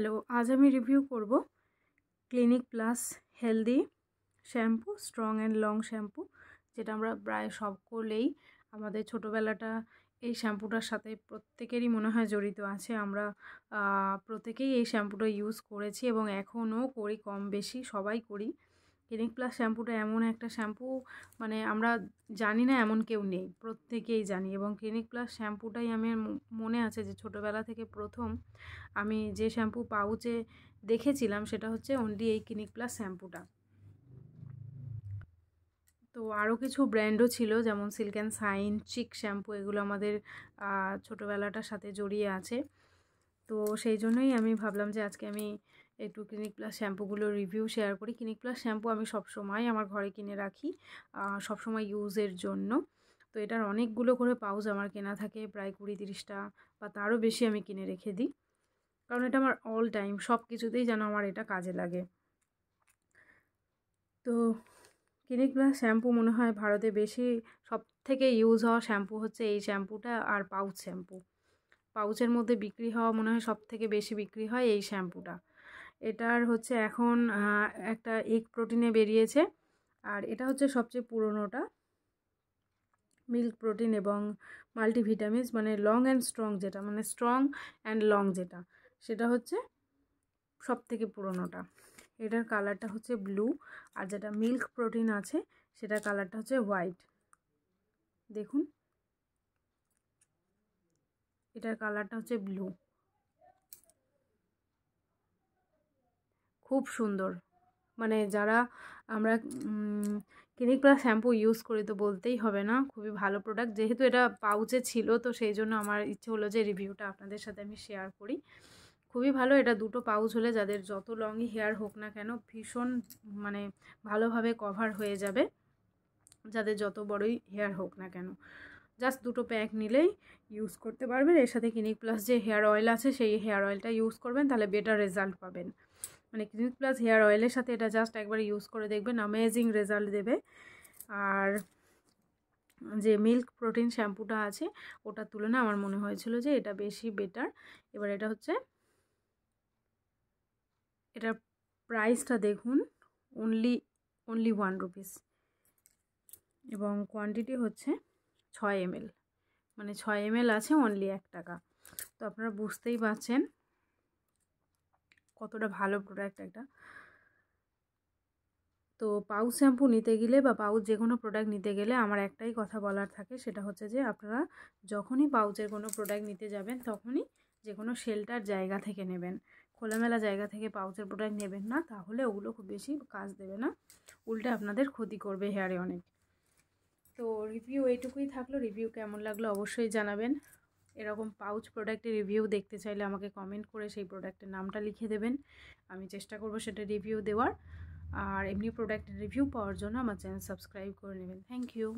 hello আজ আমি review করব Clinic Plus healthy shampoo strong and long shampoo যেটা আমরা প্রায় সব সকলেই আমাদের ছোটোবেলাটা এই শ্যাম্পুটার সাথে প্রত্যেকেরই মনে হয় জড়িত আছে আমরা প্রত্যেকেই এই শ্যাম্পুটা ইউজ করেছি এবং এখনও করি কম বেশি সবাই করি ক্লিনিক প্লাস শ্যাম্পুটা এমন একটা শ্যাম্পু মানে আমরা জানি না এমন কেউ নেই প্রত্যেকেই জানি এবং ক্লিনিক প্লাস শ্যাম্পুটাই আমি মনে আছে যে ছোটোবেলা থেকে প্রথম আমি যে শ্যাম্পু পাউচে দেখেছিলাম সেটা হচ্ছে অনলি এই ক্লিনিক প্লাস শ্যাম্পুটা তো আরও কিছু ব্র্যান্ডও ছিল যেমন Silk and Shine Chik shampoo এগুলো আমাদের ছোটোবেলাটার সাথে জড়িয়ে আছে তো সেই জন্যই আমি ভাবলাম যে আজকে আমি একটু ক্লিনিক প্লাস শ্যাম্পুগুলো রিভিউ শেয়ার করি ক্লিনিক প্লাস শ্যাম্পু আমি সবসময় আমার ঘরে কিনে রাখি সবসময় ইউজের জন্য তো এটার অনেকগুলো করে পাউজ আমার কেনা থাকে প্রায় কুড়ি তিরিশটা বা তারও বেশি আমি কিনে রেখে দিই কারণ এটা আমার অল টাইম সব কিছুতেই যেন আমার এটা কাজে লাগে তো ক্লিনিক প্লাস শ্যাম্পু মনে হয় ভারতে বেশি সব থেকে ইউজ হওয়া শ্যাম্পু হচ্ছে এই শ্যাম্পুটা আর পাউচ শ্যাম্পু পাউচের মধ্যে বিক্রি হওয়া মনে হয় সব থেকে বেশি বিক্রি হয় এই শ্যাম্পুটা এটার হচ্ছে এখন একটা এক প্রোটিনে বেরিয়েছে আর এটা হচ্ছে সবচেয়ে পুরনোটা মিল্ক প্রোটিন এবং মাল্টিভিটামিনস মানে লং অ্যান্ড স্ট্রং যেটা মানে স্ট্রং অ্যান্ড লং যেটা সেটা হচ্ছে সব থেকে পুরনোটা এটার কালারটা হচ্ছে ব্লু আর যেটা মিল্ক প্রোটিন আছে সেটার কালারটা হচ্ছে হোয়াইট দেখুন এটার কালারটা হচ্ছে ব্লু খুব সুন্দর মানে যারা আমরা ক্লিনিক প্লাস শ্যাম্পু ইউজ করি তো বলতেই হবে না খুবই ভালো প্রোডাক্ট যেহেতু এটা পাউচে ছিল তো সেই জন্য আমার ইচ্ছে হলো যে রিভিউটা আপনাদের সাথে আমি শেয়ার করি খুবই ভালো এটা দুটো পাউচ হলে যাদের যত লংই হেয়ার হোক না কেন ভীষণ মানে ভালোভাবে কভার হয়ে যাবে যাদের যত বড়ই হেয়ার হোক না কেন জাস্ট দুটো প্যাক নিলেই ইউজ করতে পারবেন এর সাথে ক্লিনিক প্লাস যে হেয়ার অয়েল আছে সেই হেয়ার অয়েলটা ইউজ করবেন তাহলে বেটার রেজাল্ট পাবেন মানে ক্লিনিক প্লাস হেয়ার অয়েলের সাথে এটা জাস্ট একবার ইউজ করে দেখবেন অ্যামেজিং রেজাল্ট দেবে আর যে মিল্ক প্রোটিন শ্যাম্পুটা আছে ওটার তুলনায় আমার মনে হয়েছিল যে এটা বেশি বেটার এবার এটা হচ্ছে এটার প্রাইসটা দেখুন অনলি অনলি ওয়ান রুপিস এবং কোয়ান্টিটি হচ্ছে ছয় এমএল মানে ছয় এমএল আছে অনলি এক টাকা তো আপনারা বুঝতেই পারছেন কতটা ভালো প্রোডাক্ট একটা তো পাউচ শ্যাম্পু নিতে গেলে বা পাউচ যে কোনো প্রোডাক্ট নিতে গেলে আমার একটাই কথা বলার থাকে সেটা হচ্ছে যে আপনারা যখনই পাউচের কোনো প্রোডাক্ট নিতে যাবেন তখনই যে কোনো শেল্টার জায়গা থেকে নেবেন খোলামেলা জায়গা থেকে পাউচের প্রোডাক্ট নেবেন না তাহলে ওগুলো খুব বেশি কাজ দেবে না উল্টে আপনাদের ক্ষতি করবে হেয়ারে অনেক তো রিভিউ এইটুকুই থাকলো রিভিউ কেমন লাগলো অবশ্যই জানাবেন এরকম পাউচ প্রোডাক্টের রিভিউ দেখতে চাইলে আমাকে কমেন্ট করে সেই প্রোডাক্টের নামটা লিখে দেবেন আমি চেষ্টা করব সেটা রিভিউ দেওয়ার আর এমনি প্রোডাক্টের রিভিউ পাওয়ার জন্য আমার চ্যানেল সাবস্ক্রাইব করে নেবেন থ্যাংক ইউ